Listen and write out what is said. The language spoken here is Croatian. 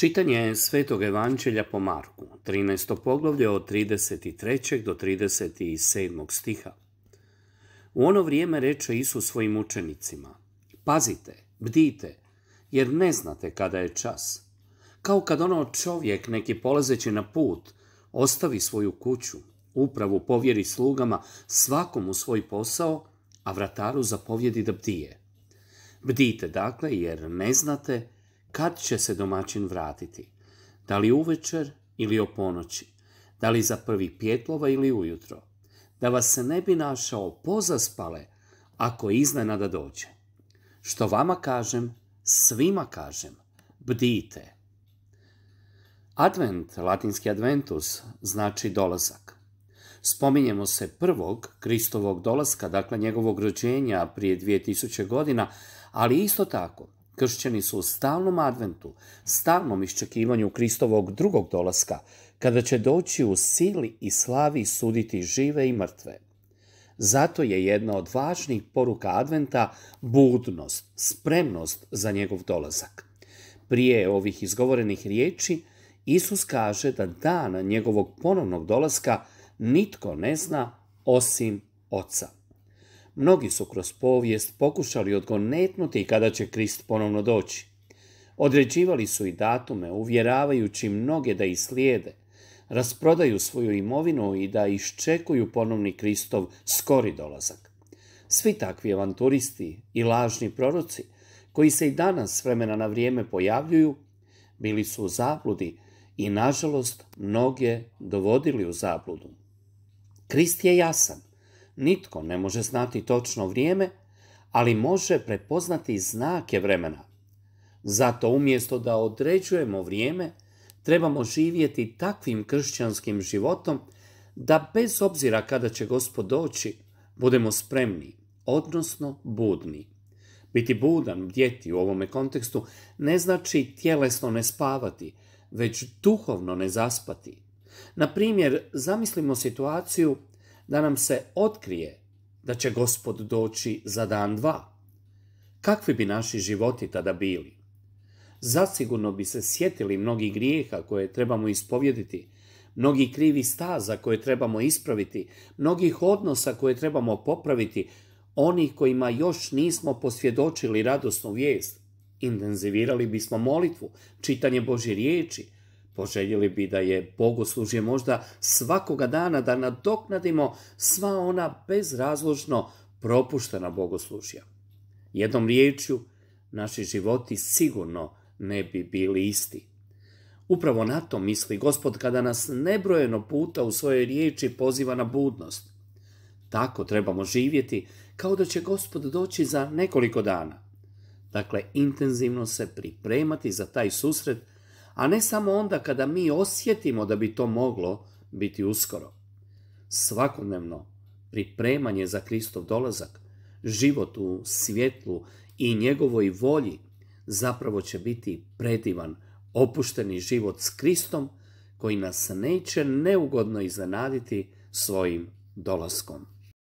Čitanje Svetog evanđelja po Marku, 13. poglavlje od 33. do 37. stiha. U ono vrijeme reče Isus svojim učenicima, pazite, bdite, jer ne znate kada je čas. Kao kad ono čovjek neki polazeći na put, ostavi svoju kuću, upravu povjeri slugama, svakomu svoj posao, a vrataru zapovjedi da bdije. Bdite dakle, jer ne znate kad će se domaćin vratiti? Da li uvečer ili o ponoći? Da li za prvi pjetlova ili ujutro? Da vas se ne bi našao pozaspale ako iznenada dođe. Što vama kažem, svima kažem, bdite. Advent, latinski adventus, znači dolazak. Spominjemo se prvog Kristovog dolaska, dakle njegovog rođenja prije 2000 godina, ali isto tako – Kršćani su u stalnom adventu, stalnom iščekivanju Kristovog drugog dolaska, kada će doći u sili i slavi suditi žive i mrtve. Zato je jedna od važnih poruka adventa budnost, spremnost za njegov dolazak. Prije ovih izgovorenih riječi, Isus kaže da dan njegovog ponovnog dolaska nitko ne zna osim Oca mnogi su kroz povijest pokušali odgonetnuti kada će Krist ponovno doći. Određivali su i datume, uvjeravajući mnoge da ih slijede, rasprodaju svoju imovinu i da iščekuju ponovni Kristov skori dolazak. Svi takvi avanturisti i lažni proroci, koji se i danas s vremena na vrijeme pojavljuju, bili su u zabludi i nažalost mnoge dovodili u zabludu. Krist je jasan. Nitko ne može znati točno vrijeme, ali može prepoznati znake vremena. Zato umjesto da određujemo vrijeme, trebamo živjeti takvim kršćanskim životom da bez obzira kada će gospod doći, budemo spremni, odnosno budni. Biti budan, djeti u ovome kontekstu, ne znači tjelesno ne spavati, već duhovno ne zaspati. Na primjer, zamislimo situaciju da nam se otkrije da će gospod doći za dan dva. Kakvi bi naši životi tada bili? Zasigurno bi se sjetili mnogi grijeha koje trebamo ispovjediti, mnogi krivi staza koje trebamo ispraviti, mnogih odnosa koje trebamo popraviti, onih kojima još nismo posvjedočili radosnu vijest. Intenzivirali bismo molitvu, čitanje Božje riječi, Poželjeli bi da je bogoslužje možda svakoga dana da nadoknadimo sva ona bezrazložno propuštena bogoslužja. Jednom riječju, naši životi sigurno ne bi bili isti. Upravo na to misli gospod kada nas nebrojeno puta u svojoj riječi poziva na budnost. Tako trebamo živjeti kao da će gospod doći za nekoliko dana. Dakle, intenzivno se pripremati za taj susret a ne samo onda kada mi osjetimo da bi to moglo biti uskoro. Svakodnevno pripremanje za Kristov dolazak, život u svjetlu i njegovoj volji zapravo će biti predivan, opušteni život s Kristom koji nas neće neugodno iznenaditi svojim dolaskom.